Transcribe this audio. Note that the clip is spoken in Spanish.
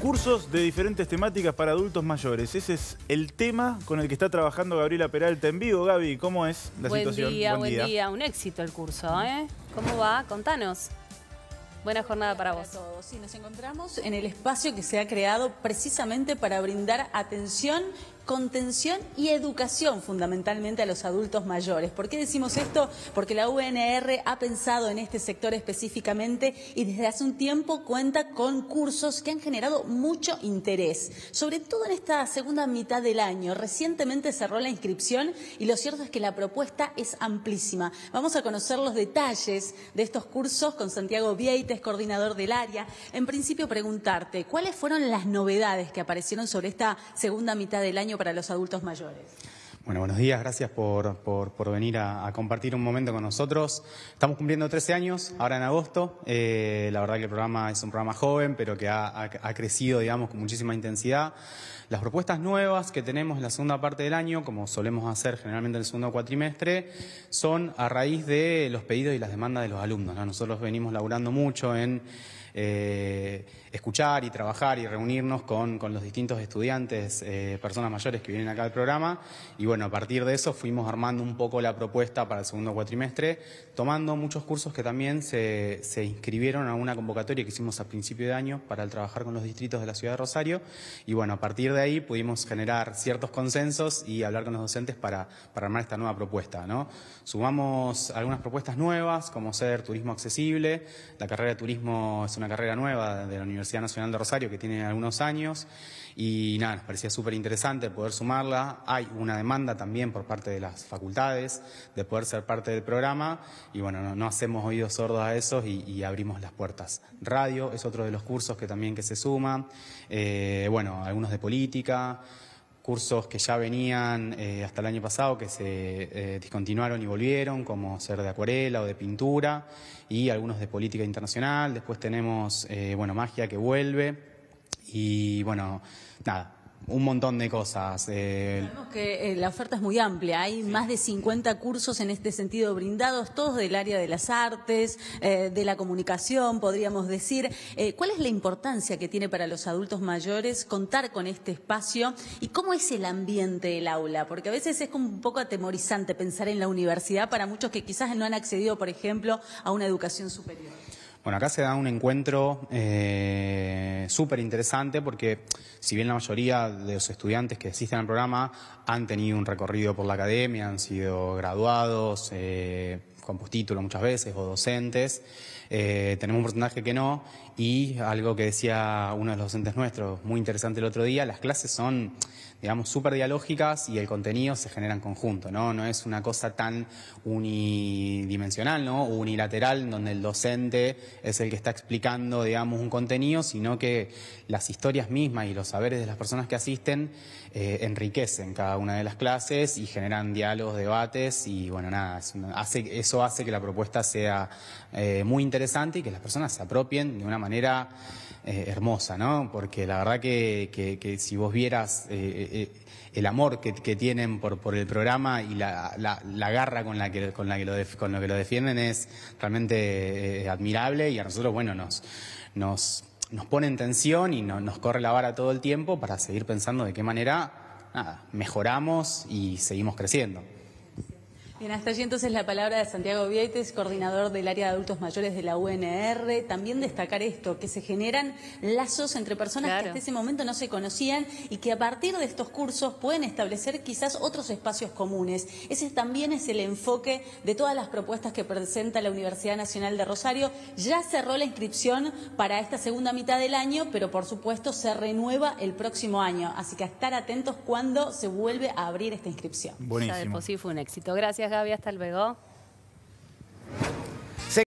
Cursos de diferentes temáticas para adultos mayores. Ese es el tema con el que está trabajando Gabriela Peralta en vivo. Gaby, ¿cómo es la situación? buen, día, buen día. Un éxito el curso, ¿eh? ¿Cómo va? Contanos. Buena jornada para, vos. todos. Sí, nos encontramos en el espacio que se ha creado precisamente para brindar atención contención y educación fundamentalmente a los adultos mayores. ¿Por qué decimos esto? Porque la UNR ha pensado en este sector específicamente y desde hace un tiempo cuenta con cursos que han generado mucho interés, sobre todo en esta segunda mitad del año. Recientemente cerró la inscripción y lo cierto es que la propuesta es amplísima. Vamos a conocer los detalles de estos cursos con Santiago Vieites, coordinador del área. En principio preguntarte, ¿cuáles fueron las novedades que aparecieron sobre esta segunda mitad del año para los adultos mayores. Bueno, buenos días, gracias por, venir a, compartir un momento con nosotros. Estamos cumpliendo 13 años, ahora en agosto. Eh, la verdad que el programa es un programa joven, pero que ha, crecido, digamos, con muchísima intensidad. Las propuestas nuevas que tenemos en la segunda parte del año, como solemos hacer generalmente en el segundo cuatrimestre, son a raíz de los pedidos y las demandas de los alumnos. Nosotros venimos laburando mucho en... Eh, escuchar y trabajar y reunirnos con, los distintos estudiantes, eh, personas mayores que vienen acá al programa. Y bueno, a partir de eso fuimos armando un poco la propuesta para el segundo cuatrimestre, tomando muchos cursos que también se, inscribieron a una convocatoria que hicimos a principio de año para trabajar con los distritos de la ciudad de Rosario. Y bueno, a partir de ahí pudimos generar ciertos consensos y hablar con los docentes para, para armar esta nueva propuesta. ¿no? Sumamos algunas propuestas nuevas, como ser turismo accesible. La carrera de turismo es una carrera nueva de la Universidad Universidad Nacional de Rosario, que tiene algunos años, y nada, nos parecía súper interesante poder sumarla. Hay una demanda también por parte de las facultades de poder ser parte del programa, y bueno, no, hacemos oídos sordos a eso y, abrimos las puertas. Radio es otro de los cursos que también que se suma, eh, bueno, algunos de política cursos que ya venían eh, hasta el año pasado, que se eh, discontinuaron y volvieron, como ser de acuarela o de pintura, y algunos de política internacional. Después tenemos, eh, bueno, magia que vuelve. Y bueno, nada, un montón de cosas. Eh, que eh, la oferta es muy amplia, hay más de 50 cursos en este sentido brindados, todos del área de las artes, eh, de la comunicación, podríamos decir. ¿Cuál es la importancia que tiene para los adultos mayores contar con este espacio y cómo es el ambiente del aula? Porque a veces es un poco atemorizante pensar en la universidad para muchos que quizás no han accedido, por ejemplo, a una educación superior. Bueno, acá se da un encuentro eh, súper interesante porque si bien la mayoría de los estudiantes que asisten al programa han tenido un recorrido por la academia, han sido graduados, eh, con postítulo muchas veces o docentes, eh, tenemos un porcentaje que no y algo que decía uno de los docentes nuestros, muy interesante el otro día, las clases son digamos, súper dialógicas y el contenido se genera en conjunto, ¿no? No es una cosa tan unidimensional, ¿no? Unilateral, donde el docente es el que está explicando, digamos, un contenido, sino que las historias mismas y los saberes de las personas que asisten eh, enriquecen cada una de las clases y generan diálogos, debates y, bueno, nada, eso hace que la propuesta sea eh, muy interesante y que las personas se apropien de una manera eh, hermosa, ¿no? Porque la verdad que, que, si vos vieras eh, eh, el amor que, que tienen por, por, el programa y la, la, garra con la que con la que lo, con lo que lo defienden es realmente admirable y a nosotros, bueno, nos nos nos pone en tensión y nos corre la vara todo el tiempo para seguir pensando de qué manera nada, mejoramos y seguimos creciendo. Bien, hasta allí entonces la palabra de Santiago Vietes, coordinador del área de adultos mayores de la UNR. También destacar esto, que se generan lazos entre personas que hasta ese momento no se conocían y que a partir de estos cursos pueden establecer quizás otros espacios comunes. Ese también es el enfoque de todas las propuestas que presenta la Universidad Nacional de Rosario. Ya cerró la inscripción para esta segunda mitad del año, pero por supuesto se renueva el próximo año. Así que estar atentos cuando se vuelve a abrir esta inscripción. Buenísimo. Pues sí, fue un éxito. Gracias. Gracias hasta el luego.